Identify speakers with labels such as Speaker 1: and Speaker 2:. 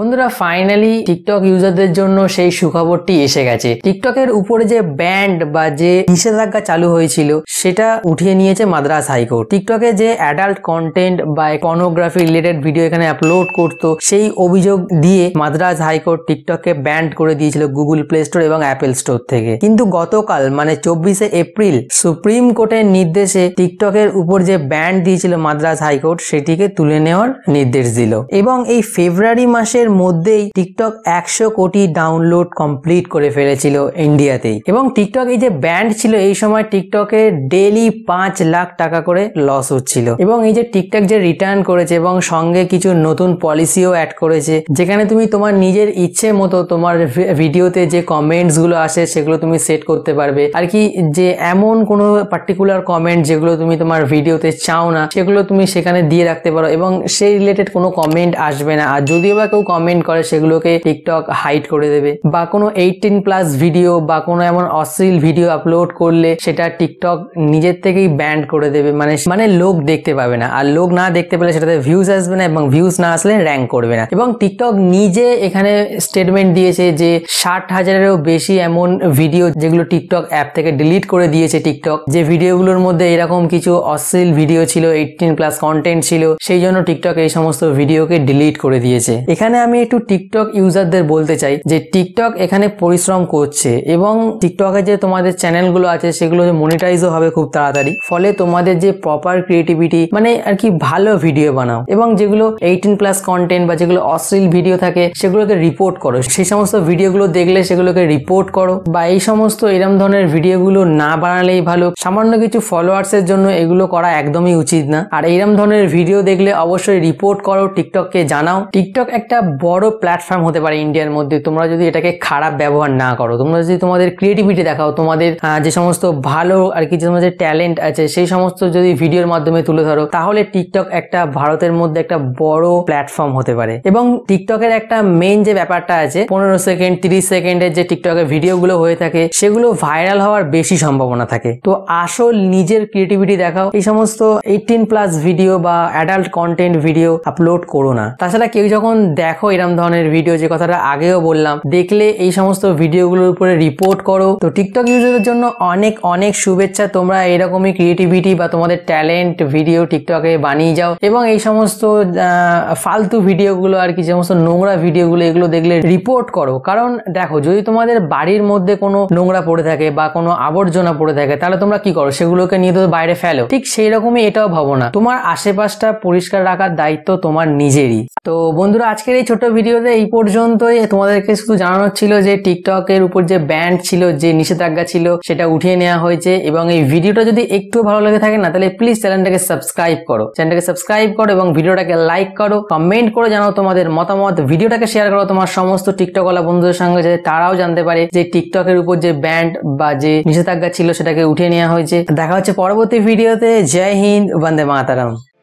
Speaker 1: বন্ধুরা finally TikTok ইউজারদের জন্য সেই সুখবরটি এসে গেছে টিকটকের উপরে যে ব্যান্ড বা যে নিষেধাজ্ঞা চালু হয়েছিল সেটা উঠিয়ে নিয়েছে মাদ্রাস হাইকোর্ট টিকটকে যে অ্যাডাল্ট কন্টেন্ট বা পর্নোগ্রাফি রিলেটেড ভিডিও এখানে আপলোড করত সেই অভিযোগ দিয়ে মাদ্রাস হাইকোর্ট টিকটককে ব্যান্ড করে দিয়েছিল গুগল প্লে স্টোর এবং অ্যাপেল স্টোর থেকে কিন্তু গতকাল মানে চব্বিশে এপ্রিল সুপ্রিম কোর্টের নির্দেশে টিকটকের উপর যে ব্যান্ড দিয়েছিল মাদ্রাস হাইকোর্ট সেটিকে তুলে নেওয়ার নির্দেশ দিল এবং এই ফেব্রুয়ারি মাসের বছরের মধ্যেই টিকটক একশো কোটি ডাউনলোড কমপ্লিট করে ফেলেছিল ইন্ডিয়াতেই এবং টিকটক এই যে ব্যান্ড ছিল এই সময় টিকটকে ডেলি পাঁচ লাখ টাকা করে লস হচ্ছিল এবং এই যে টিকটক যে রিটার্ন করেছে এবং সঙ্গে কিছু নতুন পলিসিও অ্যাড করেছে যেখানে তুমি তোমার নিজের ইচ্ছে মতো তোমার ভিডিওতে যে কমেন্টস গুলো আসে সেগুলো তুমি সেট করতে পারবে আর কি যে এমন কোনো পার্টিকুলার কমেন্ট যেগুলো তুমি তোমার ভিডিওতে চাও না সেগুলো তুমি সেখানে দিয়ে রাখতে পারো এবং সেই রিলেটেড কোনো কমেন্ট আসবে না আর যদিও বা কেউ কমেন্ট করে সেগুলোকে টিকটক হাইড করে দেবে বা কোনো এইটিন প্লাস ভিডিও বা কোনো এমন অশ্লীল ভিডিও আপলোড করলে সেটা টিকটক নিজের থেকেই ব্যান্ড করে দেবে মানে মানে লোক দেখতে পাবে না আর লোক না দেখতে পেলে সেটাতে ভিউজ আসবে না এবং ভিউজ না আসলে র্যাঙ্ক করবে না এবং টিকটক নিজে এখানে স্টেটমেন্ট দিয়েছে যে ষাট হাজারেরও বেশি এমন ভিডিও যেগুলো টিকটক অ্যাপ থেকে ডিলিট করে দিয়েছে টিকটক যে ভিডিওগুলোর মধ্যে এরকম কিছু অশ্লীল ভিডিও ছিল এইটিন প্লাস কন্টেন্ট ছিল সেই জন্য টিকটক এই সমস্ত ভিডিওকে ডিলিট করে দিয়েছে এখানে আমি একটু টিকটক ইউজারদের বলতে চাই যে টিকটক এখানে পরিশ্রম করছে এবং টিকটকে যে তোমাদের চ্যানেলগুলো আছে সেগুলো মনিটাইজও হবে খুব তাড়াতাড়ি ফলে তোমাদের যে প্রপার ক্রিয়েটিভিটি মানে আর কি ভালো ভিডিও বানাও এবং যেগুলো এইটিন প্লাস কন্টেন্ট বা যেগুলো অশ্লীল ভিডিও থাকে সেগুলোকে রিপোর্ট করো সেই সমস্ত ভিডিওগুলো দেখলে সেগুলোকে রিপোর্ট করো বা এই সমস্ত এরম ধরনের ভিডিওগুলো না বানালেই ভালো সামান্য কিছু ফলোয়ার্সের জন্য এগুলো করা একদমই উচিত না আর এরম ধরনের ভিডিও দেখলে অবশ্যই রিপোর্ট করো টিকটককে জানাও টিকটক একটা বড় প্ল্যাটফর্ম হতে পারে ইন্ডিয়ার মধ্যে তোমরা যদি এটাকে খারাপ ব্যবহার না করো তোমরা যদি তোমাদের ক্রিয়েটিভিটি দেখাও তোমাদের যে সমস্ত ভালো আর কি যে তোমাদের ট্যালেন্ট আছে সেই সমস্ত যদি ভিডিওর মাধ্যমে তুলে ধরো তাহলে টিকটক একটা ভারতের মধ্যে একটা বড় প্ল্যাটফর্ম হতে পারে এবং টিকটকের একটা মেন যে ব্যাপারটা আছে পনেরো সেকেন্ড তিরিশ সেকেন্ডের যে টিকটকের ভিডিওগুলো হয়ে থাকে সেগুলো ভাইরাল হওয়ার বেশি সম্ভাবনা থাকে তো আসল নিজের ক্রিয়েটিভিটি দেখাও এই সমস্ত এইটিন প্লাস ভিডিও বা অ্যাডাল্ট কন্টেন্ট ভিডিও আপলোড করো না তাছাড়া কেউ যখন দেখো এরম ধরনের ভিডিও যে কথাটা আগেও বললাম দেখলে এই সমস্ত ভিডিওগুলোর উপরে রিপোর্ট করো তো টিকটক ইউজারদের জন্য অনেক অনেক শুভেচ্ছা তোমরা এরকমই ক্রিয়েটিভিটি বা তোমাদের ট্যালেন্ট ভিডিও টিকটকে বানিয়ে যাও এবং এই সমস্ত ফালতু ভিডিওগুলো আর কি সমস্ত নোংরা ভিডিওগুলো এগুলো দেখলে রিপোর্ট করো কারণ দেখো যদি তোমাদের বাড়ির মধ্যে কোনো নোংরা পড়ে থাকে বা কোনো আবর্জনা পড়ে থাকে তাহলে তোমরা কি করো সেগুলোকে নিয়ে তো বাইরে ফেলো ঠিক সেই রকমই এটাও ভাবো না তোমার আশেপাশটা পরিষ্কার রাখার দায়িত্ব তোমার নিজেরই তো বন্ধুরা আজকের এই ছোট্ট ভিডিওতে এই পর্যন্তই তোমাদেরকে শুধু জানানোর ছিল যে টিকটকের উপর যে ব্যান্ড ছিল যে নিষেধাজ্ঞা ছিল সেটা উঠিয়ে নেওয়া হয়েছে এবং এই ভিডিওটা যদি একটু ভালো লেগে থাকে না তাহলে প্লিজ চ্যানেলটাকে সাবস্ক্রাইব করো চ্যানেলটাকে সাবস্ক্রাইব করো এবং ভিডিওটাকে লাইক করো কমেন্ট করে জানাও তোমাদের মতামত ভিডিওটাকে শেয়ার করো তোমার সমস্ত টিকটক ওলা বন্ধুদের সঙ্গে যাতে তারাও জানতে পারে যে টিকটকের উপর যে ব্যান্ড বা যে নিষেধাজ্ঞা ছিল সেটাকে উঠিয়ে নেওয়া হয়েছে দেখা হচ্ছে পরবর্তী ভিডিওতে জয় হিন্দ বন্দে মাতারাম